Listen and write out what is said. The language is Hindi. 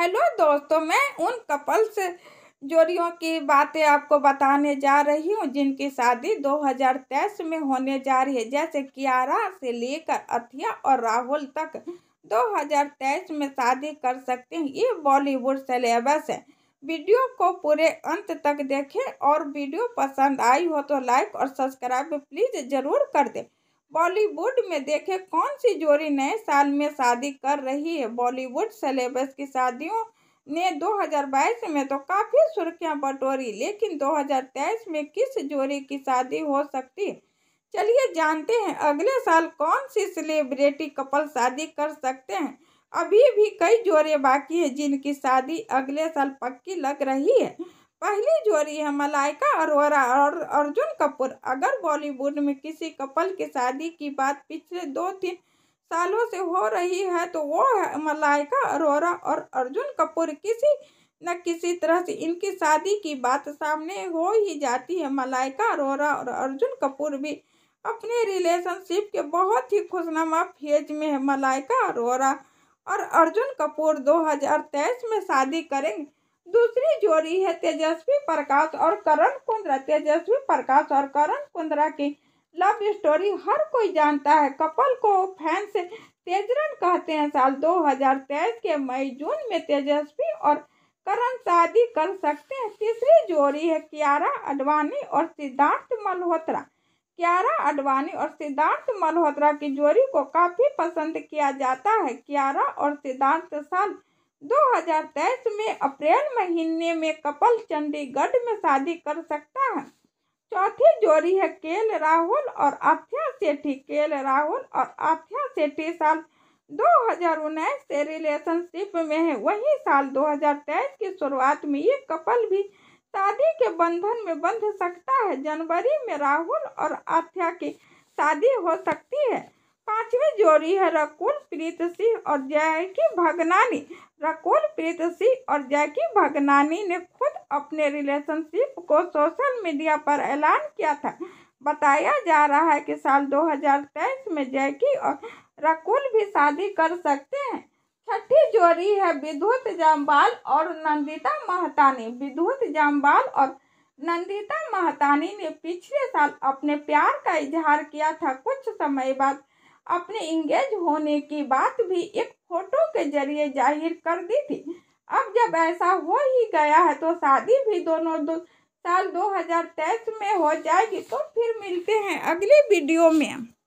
हेलो दोस्तों मैं उन कपल्स जोड़ियों की बातें आपको बताने जा रही हूँ जिनकी शादी 2023 में होने जा रही है जैसे कियारा से लेकर अथिया और राहुल तक 2023 में शादी कर सकते हैं ये बॉलीवुड सेलेबस है वीडियो को पूरे अंत तक देखें और वीडियो पसंद आई हो तो लाइक और सब्सक्राइब प्लीज़ ज़रूर कर दें बॉलीवुड में देखें कौन सी जोड़ी नए साल में शादी कर रही है बॉलीवुड सेलेबस की शादियों ने 2022 में तो काफ़ी सुर्खियां बटोरी लेकिन 2023 में किस जोड़ी की शादी हो सकती चलिए जानते हैं अगले साल कौन सी सेलिब्रिटी कपल शादी कर सकते हैं अभी भी कई जोड़े बाकी हैं जिनकी शादी अगले साल पक्की लग रही है पहली जोड़ी है मलाइका अरोरा और अर्जुन कपूर अगर बॉलीवुड में किसी कपल के शादी की बात पिछले दो तीन सालों से हो रही है तो वो है मलाइका अरोरा और अर्जुन कपूर किसी न किसी तरह से इनकी शादी की बात सामने हो ही जाती है मलाइका अरोरा और अर्जुन कपूर भी अपने रिलेशनशिप के बहुत ही खुशनुमा फेज में है मलाइका अरोरा और अर्जुन कपूर 2023 में शादी करेंगे दूसरी जोड़ी है तेजस्वी प्रकाश और करण कुंद्रा तेजस्वी प्रकाश और करण कुंद्रा की लव स्टोरी हर कोई जानता है कपल को फैंस तेजरन कहते हैं साल 2023 के मई जून में तेजस्वी और करण शादी कर सकते हैं तीसरी जोड़ी है कियारा अडवाणी और सिद्धार्थ मल्होत्रा कियारा अडवाणी और सिद्धार्थ मल्होत्रा की जोड़ी को काफ़ी पसंद किया जाता है कियारा और सिद्धार्थ साल 2023 में अप्रैल महीने में कपल चंडीगढ़ में शादी कर सकता है चौथी जोड़ी है केल राहुल और आथ्या सेठी केल राहुल और आथ्या सेठी साल 2019 से रिलेशनशिप में है वही साल 2023 की शुरुआत में ये कपल भी शादी के बंधन में बंध सकता है जनवरी में राहुल और आथ्या की शादी हो सकती है पांचवी जोड़ी है रकुल प्रीत सिंह और जय की भगनानी रकुल प्रीत सिंह और जय की भगनानी ने खुद अपने रिलेशनशिप को सोशल मीडिया पर ऐलान किया था बताया जा रहा है कि साल 2023 में जैकी और रकुल भी शादी कर सकते हैं छठी जोड़ी है विद्युत जामवाल और नंदिता महतानी विद्युत जामवाल और नंदिता महतानी ने पिछले साल अपने प्यार का इजहार किया था कुछ समय बाद अपने इंगेज होने की बात भी एक फोटो के जरिए जाहिर कर दी थी अब जब ऐसा हो ही गया है तो शादी भी दोनों दो साल 2023 में हो जाएगी तो फिर मिलते हैं अगले वीडियो में